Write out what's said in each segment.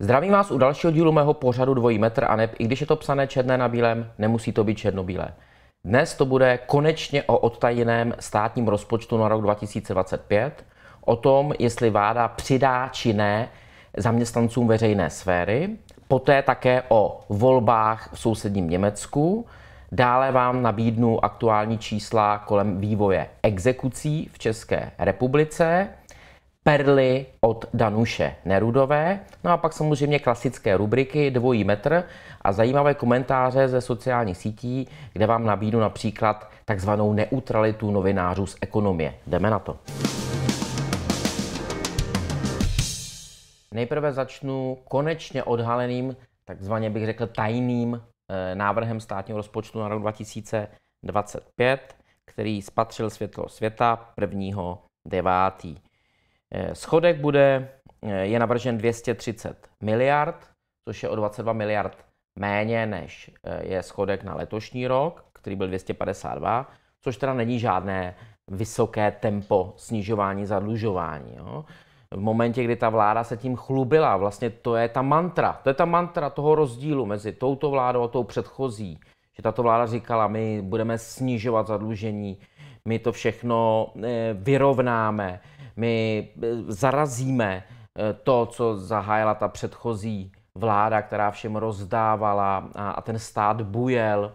Zdravím vás u dalšího dílu mého pořadu Dvojí metr a neb, i když je to psané černé na bílém, nemusí to být černobílé. Dnes to bude konečně o odtajeném státním rozpočtu na rok 2025 o tom, jestli vláda přidá či ne zaměstnancům veřejné sféry, poté také o volbách v sousedním Německu. Dále vám nabídnu aktuální čísla kolem vývoje exekucí v České republice, perly od Danuše Nerudové, no a pak samozřejmě klasické rubriky dvojí metr a zajímavé komentáře ze sociálních sítí, kde vám nabídnu například takzvanou neutralitu novinářů z ekonomie. Jdeme na to. Nejprve začnu konečně odhaleným, takzvaně bych řekl tajným eh, návrhem státního rozpočtu na rok 2025, který spatřil světlo světa 1. 9. Eh, schodek bude, eh, je navržen 230 miliard, což je o 22 miliard méně, než je schodek na letošní rok, který byl 252, což teda není žádné vysoké tempo snižování zadlužování. Jo v momentě, kdy ta vláda se tím chlubila. Vlastně to je ta mantra, to je ta mantra toho rozdílu mezi touto vládou a tou předchozí. Že tato vláda říkala, my budeme snižovat zadlužení, my to všechno eh, vyrovnáme, my eh, zarazíme eh, to, co zahájila ta předchozí vláda, která všem rozdávala a, ten stát bujel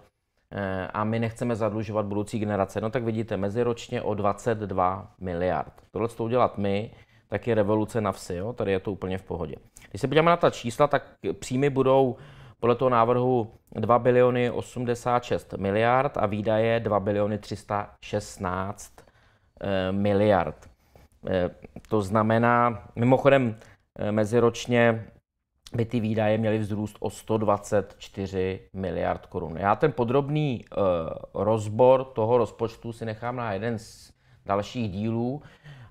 a my nechceme zadlužovat budoucí generace. No tak vidíte, meziročně o 22 miliard. Tohle to udělat my tak je revoluce na vsi. Jo? Tady je to úplně v pohodě. Když se podíváme na ta čísla, tak příjmy budou podle toho návrhu 2 biliony 86 miliard a výdaje 2 biliony 316 eh, miliard. Eh, to znamená, mimochodem, eh, meziročně by ty výdaje měly vzrůst o 124 miliard korun. Já ten podrobný rozbor toho rozpočtu si nechám na jeden z dalších dílů,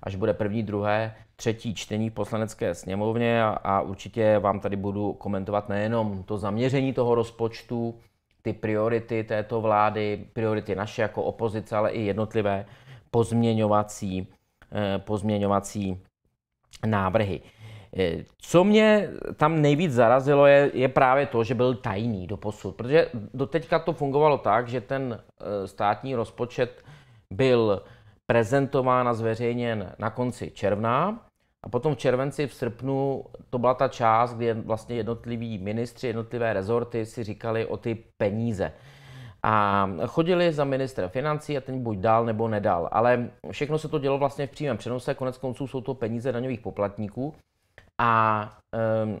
až bude první, druhé třetí čtení v poslanecké sněmovně a, a určitě vám tady budu komentovat nejenom to zaměření toho rozpočtu, ty priority této vlády, priority naše jako opozice, ale i jednotlivé pozměňovací, eh, pozměňovací návrhy. Eh, co mě tam nejvíc zarazilo, je, je právě to, že byl tajný do posud, protože doteďka to fungovalo tak, že ten eh, státní rozpočet byl prezentován a zveřejněn na konci června a potom v červenci, v srpnu, to byla ta část, kdy vlastně jednotliví ministři, jednotlivé rezorty si říkali o ty peníze. A chodili za ministrem financí a ten buď dal nebo nedal. Ale všechno se to dělo vlastně v přímém přenose, konec konců jsou to peníze daňových poplatníků a um,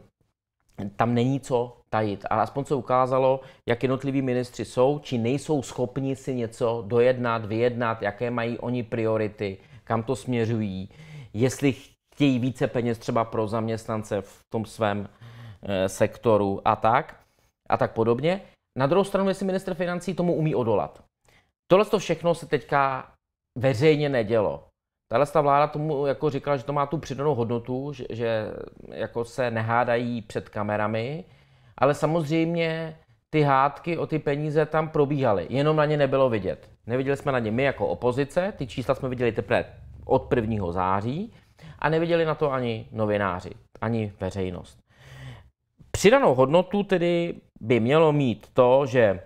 tam není co tajit. A aspoň se ukázalo, jak jednotliví ministři jsou, či nejsou schopni si něco dojednat, vyjednat, jaké mají oni priority, kam to směřují, jestli chtějí více peněz třeba pro zaměstnance v tom svém eh, sektoru a tak, a tak podobně. Na druhou stranu, jestli minister financí tomu umí odolat. Tohle to všechno se teďka veřejně nedělo. Tahle ta vláda tomu jako říkala, že to má tu přidanou hodnotu, že, že jako se nehádají před kamerami, ale samozřejmě ty hádky o ty peníze tam probíhaly, jenom na ně nebylo vidět. Neviděli jsme na ně my jako opozice, ty čísla jsme viděli teprve od 1. září, a neviděli na to ani novináři, ani veřejnost. Přidanou hodnotu tedy by mělo mít to, že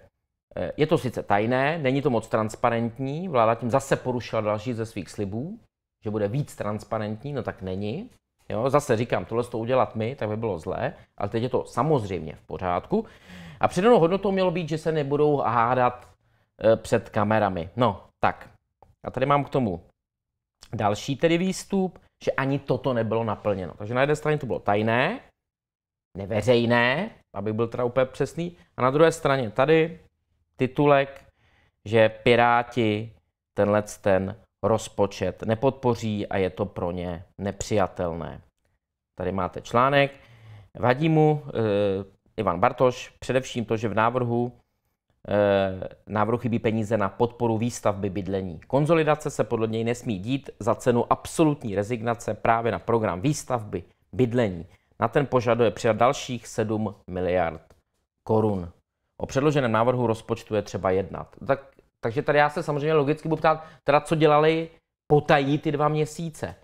eh, je to sice tajné, není to moc transparentní, vláda tím zase porušila další ze svých slibů, že bude víc transparentní, no tak není. Jo, zase říkám, tohle to udělat my, tak by bylo zlé, ale teď je to samozřejmě v pořádku. A přidanou hodnotou mělo být, že se nebudou hádat e, před kamerami. No, tak. A tady mám k tomu další tedy výstup že ani toto nebylo naplněno. Takže na jedné straně to bylo tajné, neveřejné, aby byl teda úplně přesný, a na druhé straně tady titulek, že Piráti tenhle ten rozpočet nepodpoří a je to pro ně nepřijatelné. Tady máte článek. Vadí mu e, Ivan Bartoš především to, že v návrhu Eh, návrhu chybí peníze na podporu výstavby bydlení. Konzolidace se podle něj nesmí dít za cenu absolutní rezignace právě na program výstavby bydlení. Na ten požaduje přijat dalších 7 miliard korun. O předloženém návrhu rozpočtu je třeba jednat. Tak, takže tady já se samozřejmě logicky budu ptát, teda co dělali potají ty dva měsíce.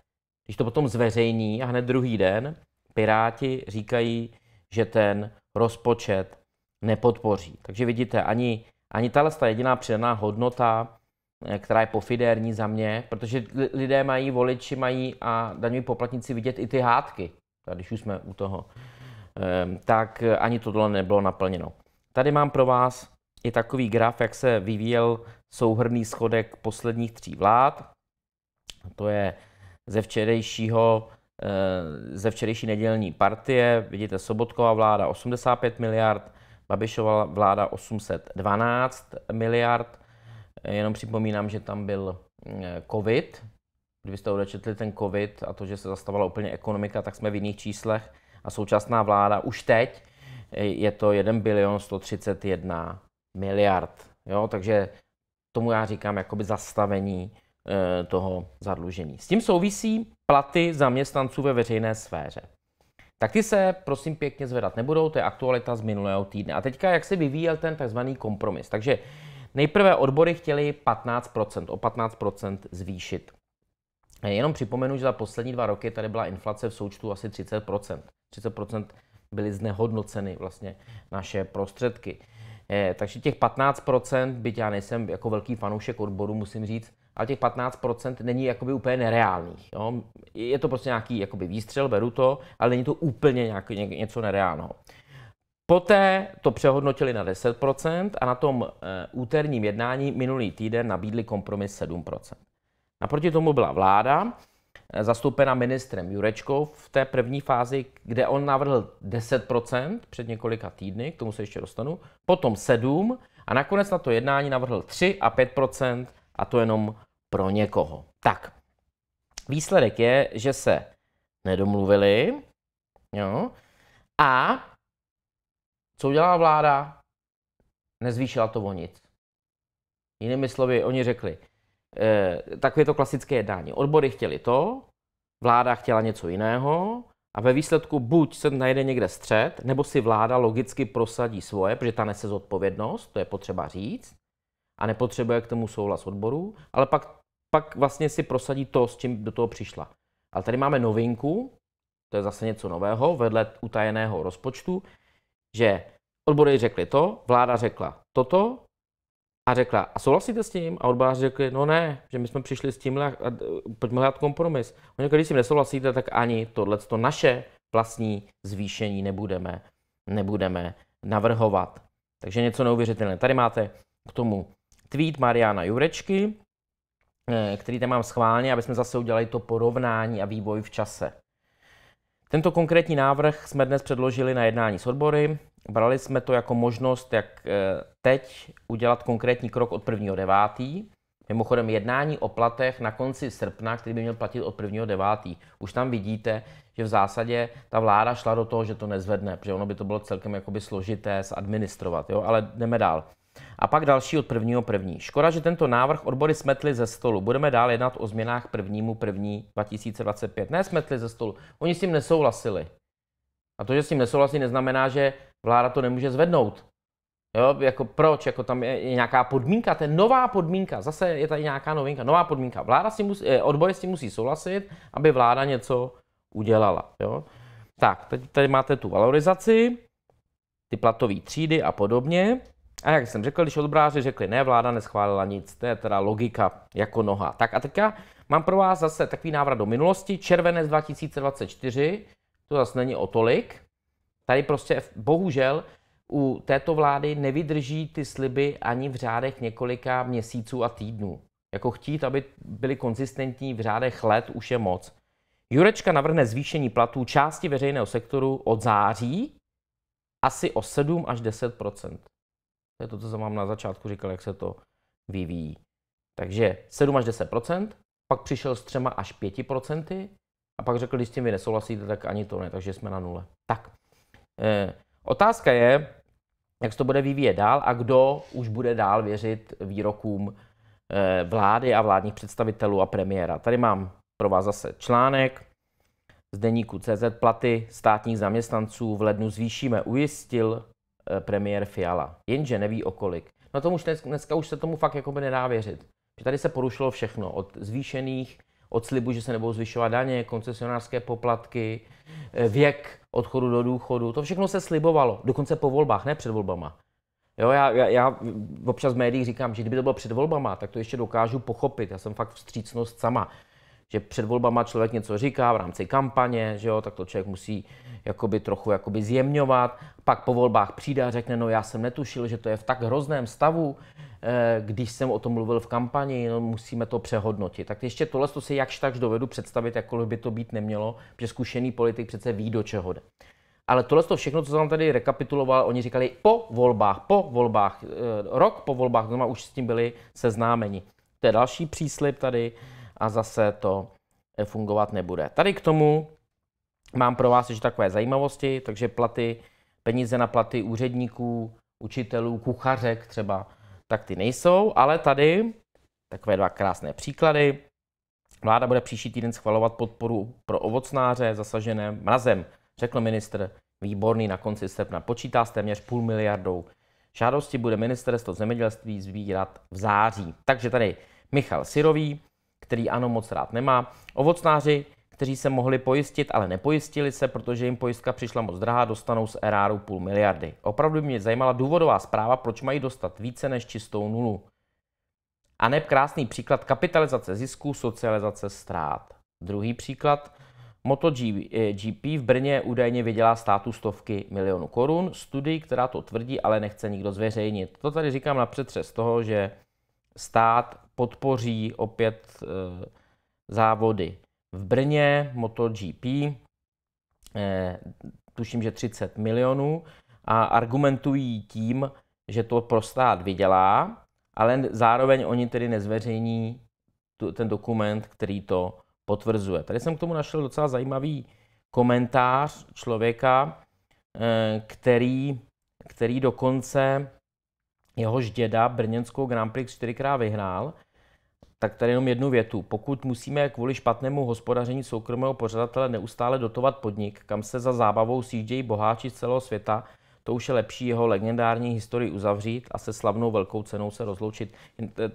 Když to potom zveřejní a hned druhý den, Piráti říkají, že ten rozpočet nepodpoří. Takže vidíte, ani, ani tahle ta jediná přidaná hodnota, eh, která je pofidérní za mě, protože lidé mají, voliči mají a daňoví poplatníci vidět i ty hádky, když už jsme u toho, ehm, tak ani tohle nebylo naplněno. Tady mám pro vás i takový graf, jak se vyvíjel souhrný schodek posledních tří vlád. To je ze včerejšího eh, ze včerejší nedělní partie. Vidíte, Sobotková vláda 85 miliard, Babišova vláda 812 miliard. Jenom připomínám, že tam byl mm, covid. Kdybyste odečetli ten covid a to, že se zastavala úplně ekonomika, tak jsme v jiných číslech. A současná vláda už teď eh, je to 1 bilion 131 miliard. Jo, takže tomu já říkám jakoby zastavení eh, toho zadlužení. S tím souvisí platy zaměstnanců ve veřejné sféře tak ty se prosím pěkně zvedat nebudou, to je aktualita z minulého týdne. A teďka, jak se vyvíjel ten tzv. kompromis. Takže nejprve odbory chtěli 15%, o 15% zvýšit. Jenom připomenu, že za poslední dva roky tady byla inflace v součtu asi 30%. 30% byly znehodnoceny vlastně naše prostředky. Eh, takže těch 15%, byť já nejsem jako velký fanoušek odboru, musím říct, ale těch 15% není jakoby úplně nereálných. Jo? Je to prostě nějaký jakoby výstřel, beru to, ale není to úplně nějak, ně, něco nereálného. Poté to přehodnotili na 10% a na tom e, úterním jednání minulý týden nabídli kompromis 7%. Naproti tomu byla vláda, e, zastoupena ministrem Jurečkou v té první fázi, kde on navrhl 10% před několika týdny, k tomu se ještě dostanu, potom 7% a nakonec na to jednání navrhl 3 a 5% a to jenom pro někoho. Tak, výsledek je, že se nedomluvili, jo, a co udělala vláda? Nezvýšila to o nic. Jinými slovy, oni řekli, eh, takové to klasické jednání. Odbory chtěli to, vláda chtěla něco jiného a ve výsledku buď se najde někde střed, nebo si vláda logicky prosadí svoje, protože ta nese zodpovědnost, to je potřeba říct, a nepotřebuje k tomu souhlas odborů, ale pak pak vlastně si prosadí to, s čím do toho přišla. Ale tady máme novinku, to je zase něco nového, vedle utajeného rozpočtu, že odbory řekli to, vláda řekla toto a řekla, a souhlasíte s tím? A odboráři řekli, no ne, že my jsme přišli s tímhle a, a pojďme hledat kompromis. Oni řekli, když s tím nesouhlasíte, tak ani tohle to naše vlastní zvýšení nebudeme, nebudeme navrhovat. Takže něco neuvěřitelné. Tady máte k tomu tweet Mariana Jurečky, Eh, který tam mám schválně, aby jsme zase udělali to porovnání a vývoj v čase. Tento konkrétní návrh jsme dnes předložili na jednání s odbory. Brali jsme to jako možnost, jak eh, teď udělat konkrétní krok od 1.9. Mimochodem jednání o platech na konci srpna, který by měl platit od 1.9. Už tam vidíte, že v zásadě ta vláda šla do toho, že to nezvedne, protože ono by to bylo celkem jakoby složité zadministrovat, jo? ale jdeme dál. A pak další od prvního první. Škoda, že tento návrh odbory smetli ze stolu. Budeme dál jednat o změnách prvnímu první 2025. Ne smetli ze stolu. Oni s tím nesouhlasili. A to, že s tím nesouhlasí, neznamená, že vláda to nemůže zvednout. Jo, jako proč? Jako tam je nějaká podmínka, to je nová podmínka, zase je tady nějaká novinka, nová podmínka. Vláda si musí, eh, odbory s tím musí souhlasit, aby vláda něco udělala. Jo? Tak, tady máte tu valorizaci, ty platové třídy a podobně. A jak jsem řekl, když odbráři řekli ne, vláda neschválila nic, to je teda logika jako noha. Tak a teďka mám pro vás zase takový návrat do minulosti, červenec 2024, to zase není o tolik. Tady prostě bohužel u této vlády nevydrží ty sliby ani v řádech několika měsíců a týdnů. Jako chtít, aby byly konzistentní v řádech let, už je moc. Jurečka navrhne zvýšení platů části veřejného sektoru od září asi o 7 až 10 to je to, co jsem vám na začátku říkal, jak se to vyvíjí. Takže 7 až 10 pak přišel s 3 až 5 a pak řekl, když s tím vy nesouhlasíte, tak ani to ne, takže jsme na nule. Tak. e, otázka je, jak se to bude vyvíjet dál a kdo už bude dál věřit výrokům e, vlády a vládních představitelů a premiéra. Tady mám pro vás zase článek z deníku CZ platy státních zaměstnanců v lednu zvýšíme, ujistil Eh, premiér Fiala. Jenže neví o kolik. No tomu už dnes, dneska už se tomu fakt jako by nedá věřit. Že tady se porušilo všechno, od zvýšených, od slibu, že se nebudou zvyšovat daně, koncesionářské poplatky, eh, věk odchodu do důchodu, to všechno se slibovalo, dokonce po volbách, ne před volbama. Jo, já, já, já občas v médiích říkám, že kdyby to bylo před volbama, tak to ještě dokážu pochopit. Já jsem fakt vstřícnost sama že před volbama člověk něco říká v rámci kampaně, že jo, tak to člověk musí jakoby trochu jakoby zjemňovat, pak po volbách přijde a řekne, no já jsem netušil, že to je v tak hrozném stavu, eh, když jsem o tom mluvil v kampani, no musíme to přehodnotit. Tak ještě tohle to si jakž takž dovedu představit, jakkoliv by to být nemělo, protože zkušený politik přece ví, do čeho jde. Ale tohle to všechno, co jsem tady rekapituloval, oni říkali po volbách, po volbách, eh, rok po volbách, znamená už s tím byli seznámeni. To je další příslip tady a zase to eh, fungovat nebude. Tady k tomu mám pro vás ještě takové zajímavosti, takže platy, peníze na platy úředníků, učitelů, kuchařek třeba, tak ty nejsou, ale tady takové dva krásné příklady. Vláda bude příští týden schvalovat podporu pro ovocnáře zasažené mrazem, řekl ministr Výborný na konci srpna. Počítá s téměř půl miliardou. Žádosti bude ministerstvo zemědělství zvírat v září. Takže tady Michal Sirový, který ano moc rád nemá. Ovocnáři, kteří se mohli pojistit, ale nepojistili se, protože jim pojistka přišla moc drahá, dostanou z eráru půl miliardy. Opravdu mě zajímala důvodová zpráva, proč mají dostat více než čistou nulu. A ne krásný příklad kapitalizace zisků, socializace ztrát. Druhý příklad. MotoGP v Brně údajně vydělá státu stovky milionů korun. Studii, která to tvrdí, ale nechce nikdo zveřejnit. To tady říkám na přetřes toho, že stát podpoří opět eh, závody v Brně, MotoGP, eh, tuším, že 30 milionů, a argumentují tím, že to pro stát vydělá, ale zároveň oni tedy nezveřejní ten dokument, který to potvrzuje. Tady jsem k tomu našel docela zajímavý komentář člověka, eh, který, který dokonce jehož děda brněnskou Grand Prix čtyřikrát vyhrál, tak tady jenom jednu větu. Pokud musíme kvůli špatnému hospodaření soukromého pořadatele neustále dotovat podnik, kam se za zábavou sjíždějí boháči z celého světa, to už je lepší jeho legendární historii uzavřít a se slavnou velkou cenou se rozloučit.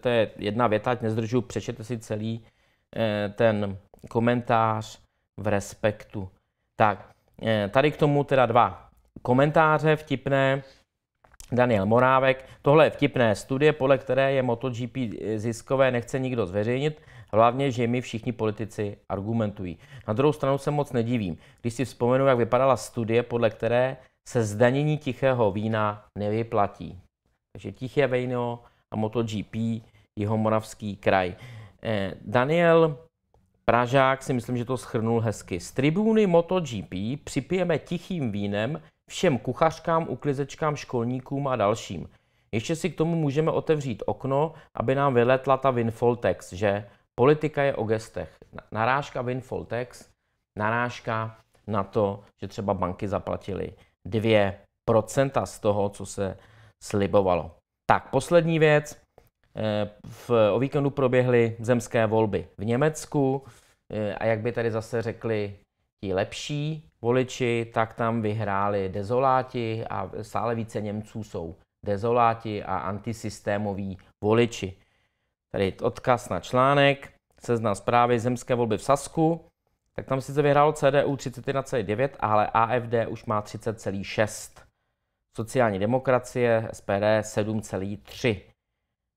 To je jedna věta, ať nezdržu, přečete si celý eh, ten komentář v respektu. Tak, eh, tady k tomu teda dva komentáře vtipné. Daniel Morávek. Tohle je vtipné studie, podle které je MotoGP ziskové, nechce nikdo zveřejnit, hlavně, že mi všichni politici argumentují. Na druhou stranu se moc nedivím, když si vzpomenu, jak vypadala studie, podle které se zdanění tichého vína nevyplatí. Takže tiché víno a MotoGP, jeho moravský kraj. Eh, Daniel Pražák si myslím, že to schrnul hezky. Z tribúny MotoGP připijeme tichým vínem všem kuchařkám, uklizečkám, školníkům a dalším. Ještě si k tomu můžeme otevřít okno, aby nám vyletla ta Winfoltex, že politika je o gestech. Narážka Winfoltex, narážka na to, že třeba banky zaplatily 2% z toho, co se slibovalo. Tak, poslední věc. Eh, v, o víkendu proběhly zemské volby v Německu eh, a jak by tady zase řekli ti lepší voliči, tak tam vyhráli dezoláti a stále více Němců jsou dezoláti a antisystémoví voliči. Tady je odkaz na článek, seznam zprávy zemské volby v Sasku, tak tam sice vyhrálo CDU 31,9, ale AFD už má 30,6. Sociální demokracie, SPD 7,3.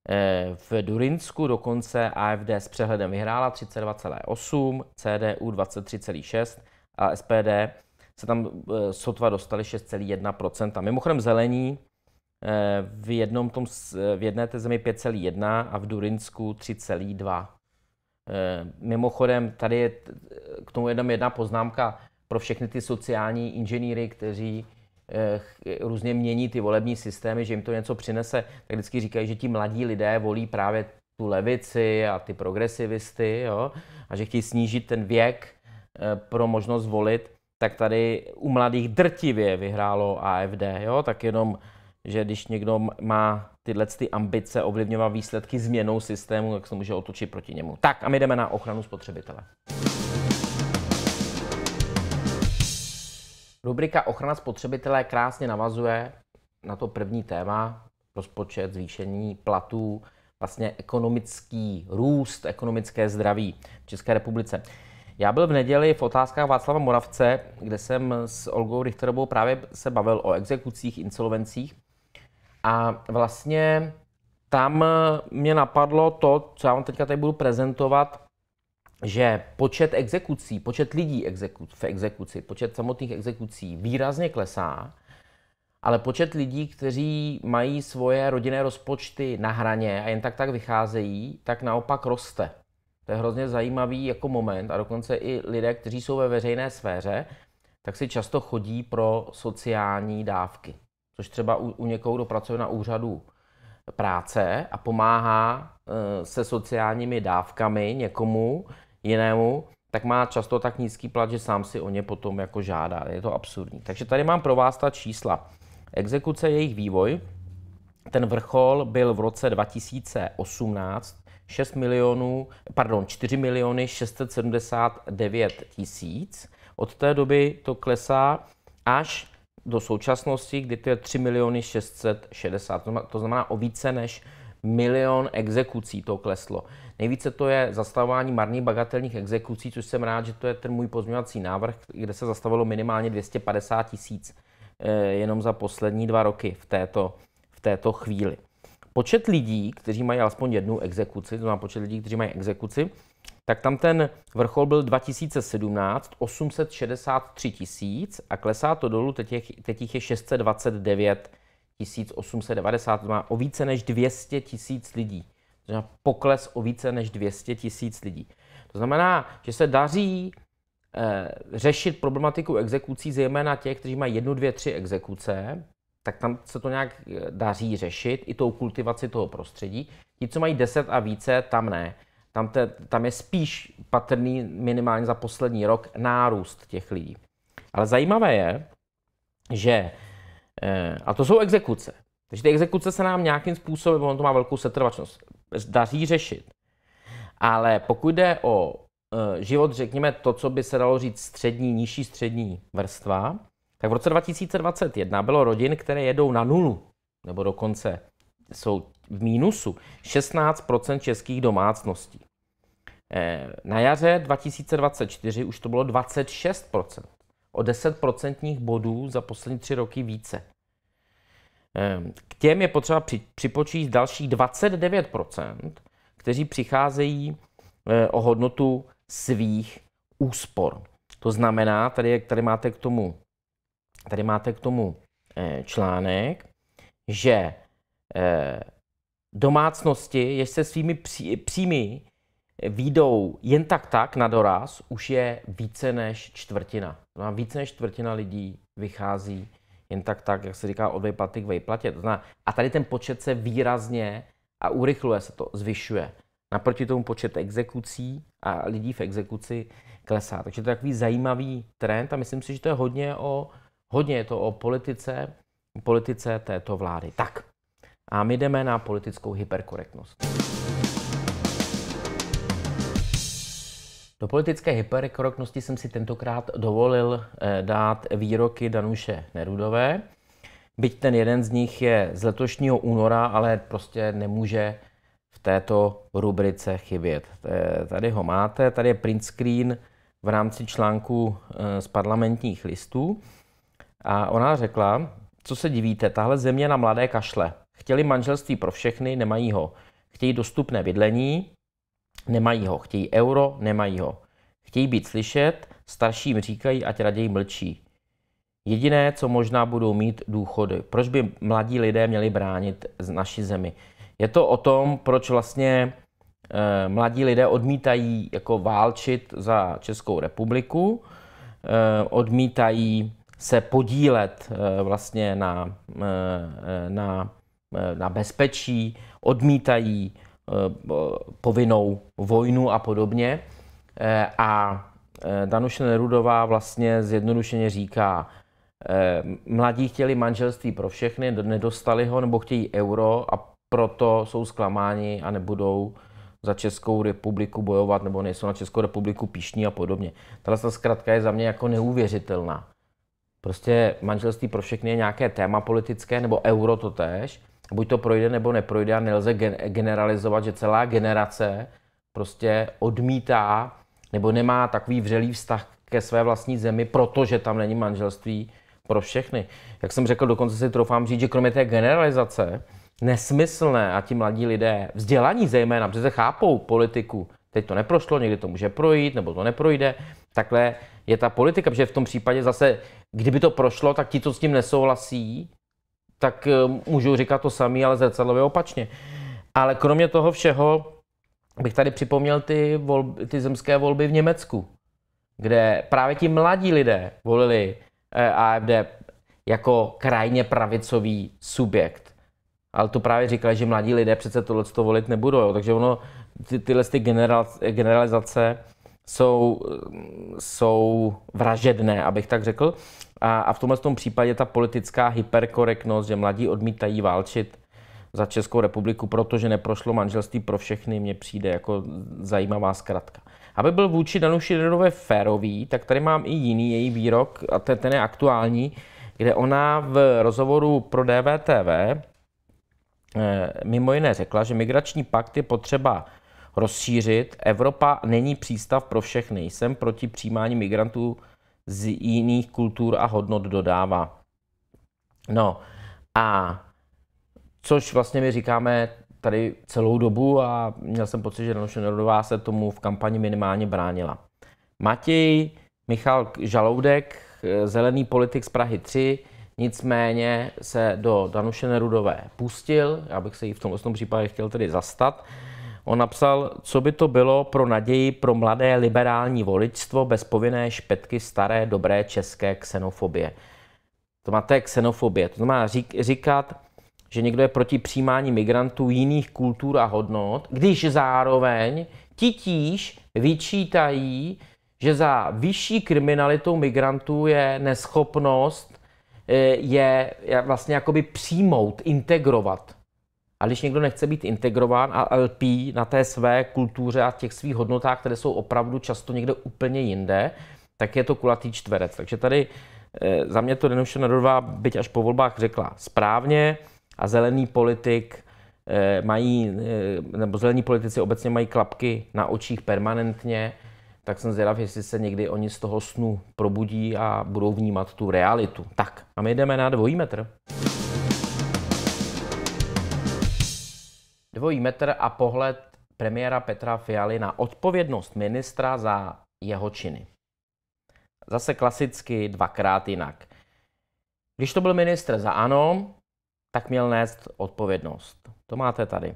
Eh, v Durinsku dokonce AFD s přehledem vyhrála 32,8, CDU 23,6 a SPD se tam eh, sotva dostali 6,1%. Mimochodem zelení eh, v, jednom tom, eh, v jedné té zemi 5,1 a v Durinsku 3,2. Mimochodem, tady je k tomu jenom jedna poznámka pro všechny ty sociální inženýry, kteří různě mění ty volební systémy, že jim to něco přinese, tak vždycky říkají, že ti mladí lidé volí právě tu levici a ty progresivisty, jo? a že chtějí snížit ten věk Eh, pro možnost volit, tak tady u mladých drtivě vyhrálo AFD, jo? tak jenom, že když někdo má tyhle ty ambice ovlivňovat výsledky změnou systému, tak se může otočit proti němu. Tak a my jdeme na ochranu spotřebitele. Rubrika Ochrana spotřebitele krásně navazuje na to první téma, rozpočet, zvýšení platů, vlastně ekonomický růst, ekonomické zdraví v České republice. Já byl v neděli v otázkách Václava Moravce, kde jsem s Olgou Richterovou právě se bavil o exekucích, insolvencích. A vlastně tam mě napadlo to, co já vám teďka tady budu prezentovat, že počet exekucí, počet lidí exeku- v exekuci, počet samotných exekucí výrazně klesá, ale počet lidí, kteří mají svoje rodinné rozpočty na hraně a jen tak tak vycházejí, tak naopak roste. To je hrozně zajímavý jako moment a dokonce i lidé, kteří jsou ve veřejné sféře, tak si často chodí pro sociální dávky. Což třeba u, u někoho, kdo pracuje na úřadu práce a pomáhá e, se sociálními dávkami někomu jinému, tak má často tak nízký plat, že sám si o ně potom jako žádá. Je to absurdní. Takže tady mám pro vás ta čísla. Exekuce, jejich vývoj. Ten vrchol byl v roce 2018 6 milionů, pardon, 4 miliony 679 tisíc. Od té doby to klesá až do současnosti, kdy to je 3 miliony 660. To znamená o více než milion exekucí to kleslo. Nejvíce to je zastavování marných bagatelních exekucí, což jsem rád, že to je ten můj pozměňovací návrh, kde se zastavilo minimálně 250 tisíc eh, jenom za poslední dva roky v této, v této chvíli počet lidí, kteří mají alespoň jednu exekuci, to znamená počet lidí, kteří mají exekuci, tak tam ten vrchol byl 2017 863 tisíc a klesá to dolů, teď, je, teď jich je 629 890, to má o více než 200 tisíc lidí. To znamená pokles o více než 200 tisíc lidí. To znamená, že se daří eh, řešit problematiku exekucí, zejména těch, kteří mají jednu, dvě, tři exekuce, tak tam se to nějak eh, daří řešit i tou kultivaci toho prostředí. Ti, co mají 10 a více, tam ne. Tam, te, tam je spíš patrný minimálně za poslední rok nárůst těch lidí. Ale zajímavé je, že, eh, a to jsou exekuce, takže ty exekuce se nám nějakým způsobem, on to má velkou setrvačnost, daří řešit. Ale pokud jde o eh, život, řekněme, to, co by se dalo říct střední, nižší střední vrstva, tak v roce 2021 bylo rodin, které jedou na nulu, nebo dokonce jsou v mínusu 16 českých domácností. Eh, na jaře 2024 už to bylo 26 o 10 bodů za poslední tři roky více. Ehm, k těm je potřeba připočíst dalších 29 kteří přicházejí eh, o hodnotu svých úspor. To znamená, tady, tady máte k tomu Tady máte k tomu eh, článek, že eh, domácnosti, jež se svými příjmy eh, výjdou jen tak tak na doraz, už je více než čtvrtina. No více než čtvrtina lidí vychází jen tak tak, jak se říká, od vejplaty k vejplatě. To znamená, a tady ten počet se výrazně a urychluje se to, zvyšuje. Naproti tomu počet exekucí a lidí v exekuci klesá. Takže to je takový zajímavý trend a myslím si, že to je hodně o Hodně je to o politice, politice této vlády. Tak, a my jdeme na politickou hyperkorektnost. Do politické hyperkorektnosti jsem si tentokrát dovolil eh, dát výroky Danuše Nerudové. Byť ten jeden z nich je z letošního února, ale prostě nemůže v této rubrice chybět. Eh, tady ho máte, tady je print screen v rámci článku eh, z parlamentních listů. A ona řekla, co se divíte, tahle země na mladé kašle. Chtěli manželství pro všechny, nemají ho. Chtějí dostupné bydlení, nemají ho. Chtějí euro, nemají ho. Chtějí být slyšet, starším říkají, ať raději mlčí. Jediné, co možná budou mít důchody. Proč by mladí lidé měli bránit z naší zemi? Je to o tom, proč vlastně e, mladí lidé odmítají jako válčit za Českou republiku, e, odmítají se podílet eh, vlastně na, eh, eh, na, na bezpečí, odmítají povinnou vojnu a podobně. A Danuše Nerudová vlastně zjednodušeně říká, mladí chtěli manželství pro všechny, nedostali ho nebo chtějí euro a proto jsou zklamáni a nebudou za Českou republiku bojovat nebo nejsou na Českou republiku píšní a podobně. tato zkratka je za mě jako neuvěřitelná prostě manželství pro všechny je nějaké téma politické, nebo euro to tež, buď to projde nebo neprojde a nelze generalizovat, že celá generace prostě odmítá nebo nemá takový vřelý vztah ke své vlastní zemi, protože tam není manželství pro všechny. Jak jsem řekl, dokonce si troufám říct, že kromě té generalizace, nesmyslné a ti mladí lidé, vzdělaní zejména, protože chápou politiku, teď to neprošlo, někdy to může projít, nebo to neprojde, takhle je ta politika, protože v tom případě zase, kdyby to prošlo, tak ti, co s tím nesouhlasí, tak eh, můžou říkat to sami, ale zrcadlově opačně. Ale kromě toho všeho bych tady připomněl ty, volby, ty zemské volby v Německu, kde právě ti mladí lidé volili eh, AFD jako krajně pravicový subjekt. Ale to právě říkali, že mladí lidé přece tohle volit nebudou. Jo. Takže ono, ty, tyhle ty generalizace jsou, jsou vražedné, abych tak řekl. A, a v tomhle tom případě ta politická hyperkorektnost, že mladí odmítají válčit za Českou republiku, protože neprošlo manželství pro všechny, mně přijde jako zajímavá zkratka. Aby byl vůči Danuši Šilerové férový, tak tady mám i jiný její výrok, a ten, ten je aktuální, kde ona v rozhovoru pro DVTV eh, mimo jiné řekla, že migrační pakt je potřeba rozšířit. Evropa není přístav pro všechny. Jsem proti přijímání migrantů z jiných kultur a hodnot dodává. No a což vlastně my říkáme tady celou dobu a měl jsem pocit, že Danuše Nerudová se tomu v kampani minimálně bránila. Matěj Michal Žaloudek, zelený politik z Prahy 3, nicméně se do Danuše Nerudové pustil, já bych se jí v tomto případě chtěl tedy zastat, On napsal, co by to bylo pro naději pro mladé liberální voličstvo bez povinné špetky staré dobré české xenofobie. To má, xenofobie. To znamená řík, říkat, že někdo je proti přijímání migrantů jiných kultur a hodnot, když zároveň titíž vyčítají, že za vyšší kriminalitou migrantů je neschopnost eh, je vlastně jakoby přijmout, integrovat. A když někdo nechce být integrován a LP na té své kultuře a těch svých hodnotách, které jsou opravdu často někde úplně jinde, tak je to kulatý čtverec. Takže tady eh, za mě to Danuše Nerudová, byť až po volbách, řekla správně a zelený politik eh, mají, eh, nebo zelení politici obecně mají klapky na očích permanentně, tak jsem zvědav, jestli se někdy oni z toho snu probudí a budou vnímat tu realitu. Tak, a my jdeme na dvojí metr. dvojí metr a pohled premiéra Petra Fialy na odpovědnost ministra za jeho činy. Zase klasicky dvakrát jinak. Když to byl ministr za ANO, tak měl nést odpovědnost. To máte tady.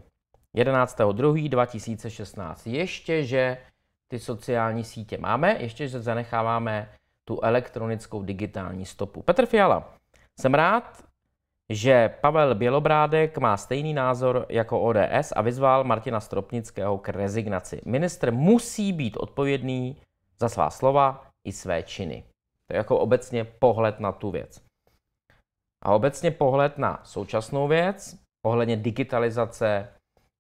11.2.2016. Ještě, že ty sociální sítě máme, ještě, že zanecháváme tu elektronickou digitální stopu. Petr Fiala. Jsem rád, že Pavel Bělobrádek má stejný názor jako ODS a vyzval Martina Stropnického k rezignaci. Ministr musí být odpovědný za svá slova i své činy. To je jako obecně pohled na tu věc. A obecně pohled na současnou věc, ohledně digitalizace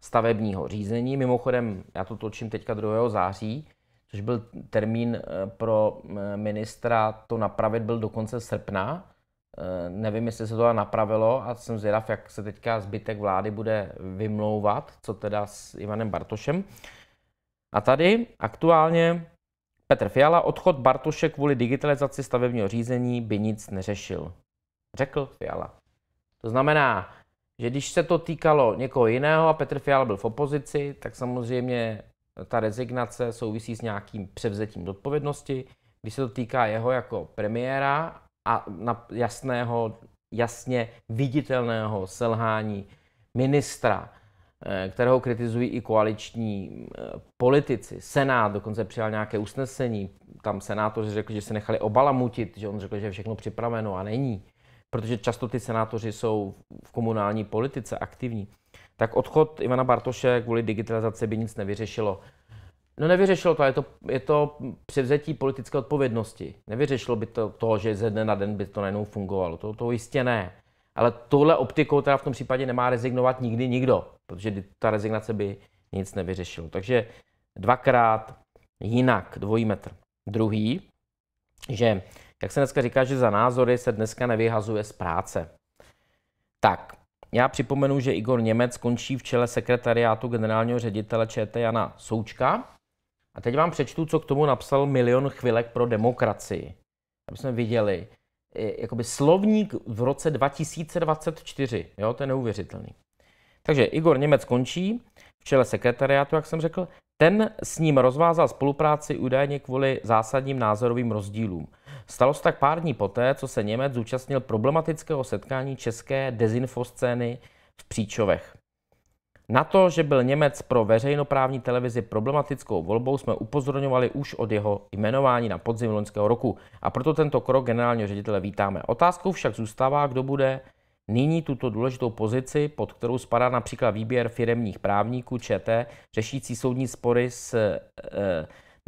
stavebního řízení. Mimochodem, já to točím teďka 2. září, což byl termín eh, pro eh, ministra to napravit, byl do konce srpna, Eh, nevím, jestli se to napravilo a jsem zvědav, jak se teďka zbytek vlády bude vymlouvat, co teda s Ivanem Bartošem. A tady aktuálně Petr Fiala, odchod Bartoše kvůli digitalizaci stavebního řízení by nic neřešil. Řekl Fiala. To znamená, že když se to týkalo někoho jiného a Petr Fiala byl v opozici, tak samozřejmě ta rezignace souvisí s nějakým převzetím odpovědnosti. Když se to týká jeho jako premiéra a na jasného, jasně viditelného selhání ministra, eh, kterého kritizují i koaliční eh, politici. Senát dokonce přijal nějaké usnesení. Tam senátoři řekli, že se nechali obalamutit, že on řekl, že je všechno připraveno a není. Protože často ty senátoři jsou v komunální politice aktivní. Tak odchod Ivana Bartoše kvůli digitalizaci by nic nevyřešilo. No nevyřešilo to, je to, je to převzetí politické odpovědnosti. Nevyřešilo by to toho, že ze dne na den by to najednou fungovalo. To, to jistě ne. Ale tohle optikou teda v tom případě nemá rezignovat nikdy nikdo, protože ta rezignace by nic nevyřešilo. Takže dvakrát jinak, dvojí metr. Druhý, že jak se dneska říká, že za názory se dneska nevyhazuje z práce. Tak, já připomenu, že Igor Němec končí v čele sekretariátu generálního ředitele ČT Jana Součka. A teď vám přečtu, co k tomu napsal Milion chvilek pro demokracii. Aby jsme viděli, jakoby slovník v roce 2024, jo, to je neuvěřitelný. Takže Igor Němec končí v čele sekretariátu, jak jsem řekl. Ten s ním rozvázal spolupráci údajně kvůli zásadním názorovým rozdílům. Stalo se tak pár dní poté, co se Němec zúčastnil problematického setkání české dezinfoscény v Příčovech. Na to, že byl Němec pro veřejnoprávní televizi problematickou volbou, jsme upozorňovali už od jeho jmenování na podzim loňského roku a proto tento krok generálního ředitele vítáme. Otázkou však zůstává, kdo bude nyní tuto důležitou pozici, pod kterou spadá například výběr firemních právníků ČT, řešící soudní spory s, e,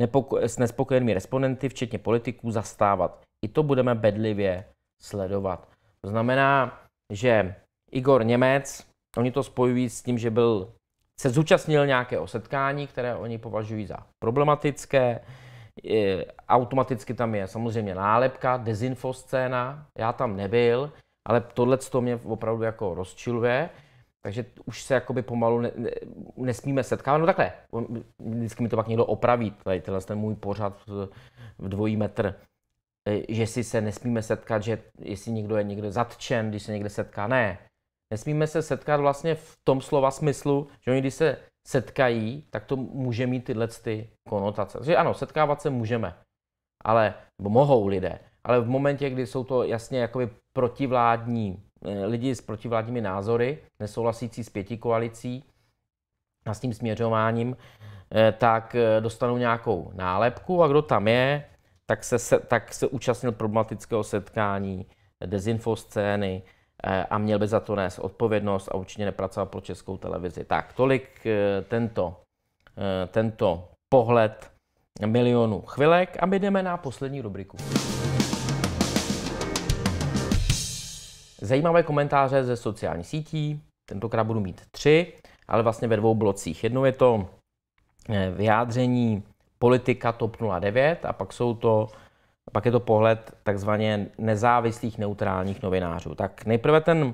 nepoko- s nespokojenými respondenty, včetně politiků, zastávat. I to budeme bedlivě sledovat. To znamená, že Igor Němec, Oni to spojují s tím, že byl, se zúčastnil nějakého setkání, které oni považují za problematické. Je, automaticky tam je samozřejmě nálepka, scéna. Já tam nebyl, ale tohle to mě opravdu jako rozčiluje. Takže už se jakoby pomalu ne, ne, nesmíme setkávat. No takhle, on, vždycky mi to pak někdo opraví, tady tenhle ten můj pořad v, v dvojí metr, e, že si se nesmíme setkat, že jestli někdo je někde zatčen, když se někde setká. Ne, nesmíme se setkat vlastně v tom slova smyslu, že oni když se setkají, tak to může mít tyhle ty konotace. Takže ano, setkávat se můžeme, ale mohou lidé, ale v momentě, kdy jsou to jasně jakoby protivládní eh, lidi s protivládními názory, nesouhlasící s pěti koalicí a s tím směřováním, eh, tak eh, dostanou nějakou nálepku a kdo tam je, tak se, tak se účastnil problematického setkání, dezinfoscény, Eh, a měl by za to nést odpovědnost a určitě nepracoval pro českou televizi. Tak, tolik eh, tento, eh, tento pohled milionů chvilek a my jdeme na poslední rubriku. Zajímavé komentáře ze sociálních sítí, tentokrát budu mít tři, ale vlastně ve dvou blocích. Jednou je to vyjádření politika TOP 09 a pak jsou to pak je to pohled takzvaně nezávislých neutrálních novinářů. Tak nejprve ten um,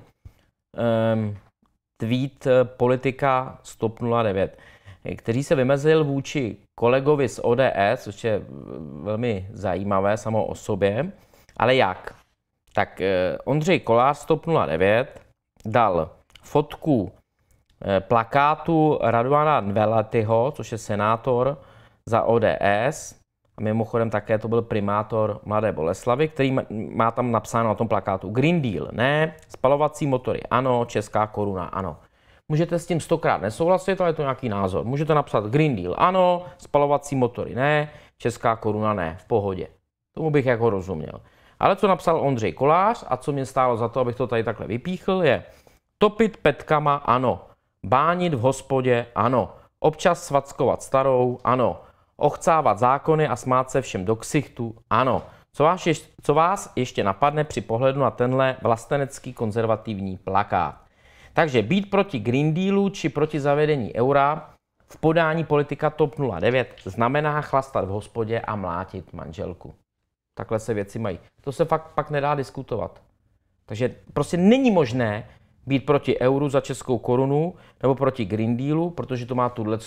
tweet eh, politika Stop 09, který se vymezil vůči kolegovi z ODS, což je eh, velmi zajímavé samo o sobě, ale jak? Tak eh, Ondřej Kolář Stop 09 dal fotku plakátu Raduana Velatyho, což je senátor za ODS, a mimochodem také to byl primátor Mladé Boleslavy, který má tam napsáno na tom plakátu Green Deal ne, spalovací motory ano, česká koruna ano. Můžete s tím stokrát nesouhlasit, ale je to nějaký názor. Můžete napsat Green Deal ano, spalovací motory ne, česká koruna ne, v pohodě. Tomu bych jako rozuměl. Ale co napsal Ondřej Kolář a co mě stálo za to, abych to tady takhle vypíchl, je topit petkama ano, bánit v hospodě ano, občas svackovat starou ano, ochcávat zákony a smát se všem do ksichtu, ano. Co vás, ještě, co vás ještě napadne při pohledu na tenhle vlastenecký konzervativní plakát? Takže být proti Green Dealu či proti zavedení eura v podání politika TOP 09 znamená chlastat v hospodě a mlátit manželku. Takhle se věci mají. To se fakt pak nedá diskutovat. Takže prostě není možné být proti euru za českou korunu nebo proti Green Dealu, protože to má tuhle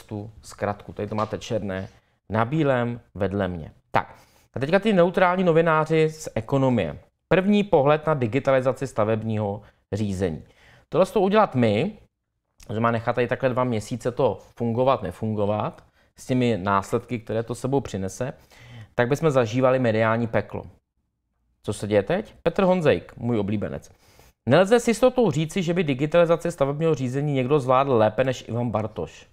zkratku. Tady to máte černé na bílém vedle mě. Tak, a teďka ty neutrální novináři z ekonomie. První pohled na digitalizaci stavebního řízení. Tohle to udělat my, že má nechat tady takhle dva měsíce to fungovat, nefungovat, s těmi následky, které to sebou přinese, tak bychom zažívali mediální peklo. Co se děje teď? Petr Honzejk, můj oblíbenec. Nelze s jistotou říci, že by digitalizace stavebního řízení někdo zvládl lépe než Ivan Bartoš.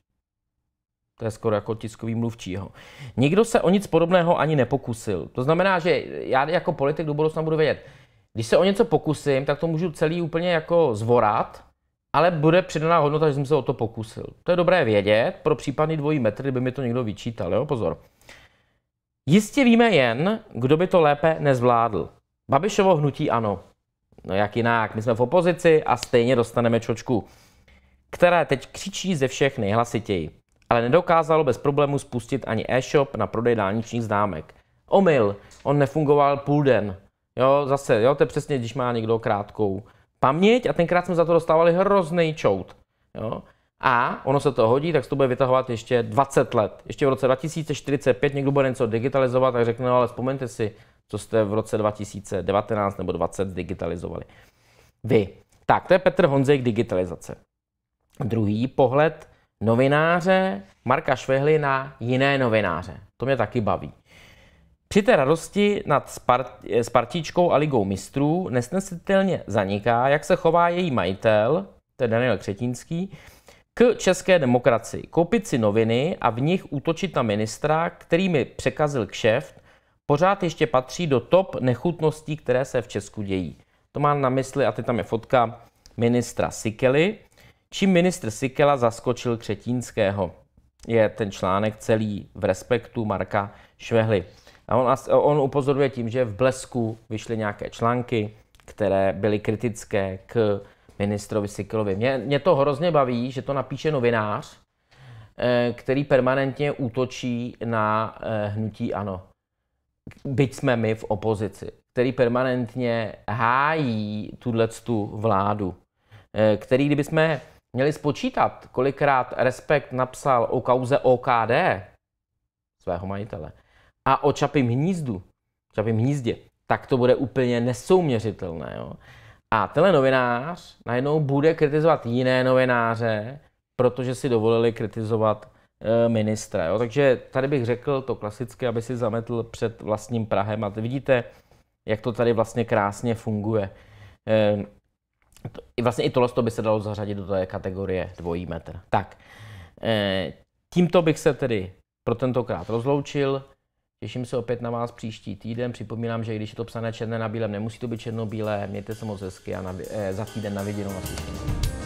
To je skoro jako tiskový mluvčího. Nikdo se o nic podobného ani nepokusil. To znamená, že já jako politik do budoucna budu vědět, když se o něco pokusím, tak to můžu celý úplně jako zvorat, ale bude přidaná hodnota, že jsem se o to pokusil. To je dobré vědět pro případný dvojí metr, kdyby mi to někdo vyčítal, jo, pozor. Jistě víme jen, kdo by to lépe nezvládl. Babišovo hnutí ano. No jak jinak, my jsme v opozici a stejně dostaneme čočku, která teď křičí ze všech nejhlasitěji ale nedokázalo bez problému spustit ani e-shop na prodej dálničních známek. Omyl, on nefungoval půl den. Jo, zase, jo, to je přesně, když má někdo krátkou paměť a tenkrát jsme za to dostávali hrozný čout. Jo. A ono se to hodí, tak se to bude vytahovat ještě 20 let. Ještě v roce 2045 někdo bude něco digitalizovat tak řekne, no, ale vzpomeňte si, co jste v roce 2019 nebo 20 digitalizovali. Vy. Tak, to je Petr Honzejk digitalizace. Druhý pohled novináře Marka Švehly na jiné novináře. To mě taky baví. Při té radosti nad Spart- Spartičkou a ligou mistrů nesnesitelně zaniká, jak se chová její majitel, to je Daniel Křetínský, k české demokracii. Koupit si noviny a v nich útočit na ministra, který mi překazil kšeft, pořád ještě patří do top nechutností, které se v Česku dějí. To má na mysli, a teď tam je fotka ministra Sikely, Čím ministr Sikela zaskočil Křetínského? Je ten článek celý v respektu Marka Švehly. A on, on upozorňuje tím, že v Blesku vyšly nějaké články, které byly kritické k ministrovi Sikelovi. Mě, mě to hrozně baví, že to napíše novinář, eh, který permanentně útočí na eh, hnutí ANO. Byť jsme my v opozici, který permanentně hájí tuhle vládu, eh, který kdyby jsme měli spočítat, kolikrát Respekt napsal o kauze OKD svého majitele a o Čapím hnízdu, Čapím hnízdě, tak to bude úplně nesouměřitelné. Jo? A tenhle novinář najednou bude kritizovat jiné novináře, protože si dovolili kritizovat e, ministra. Jo? Takže tady bych řekl to klasicky, aby si zametl před vlastním Prahem. A vidíte, jak to tady vlastně krásně funguje. E, i vlastně i tohle by se dalo zařadit do té kategorie dvojí metr. Tak, eh, tímto bych se tedy pro tentokrát rozloučil. Těším se opět na vás příští týden. Připomínám, že i když je to psané černé na bílém, nemusí to být černobílé. Mějte se moc hezky a na, eh, za týden na viděnou na slyšení.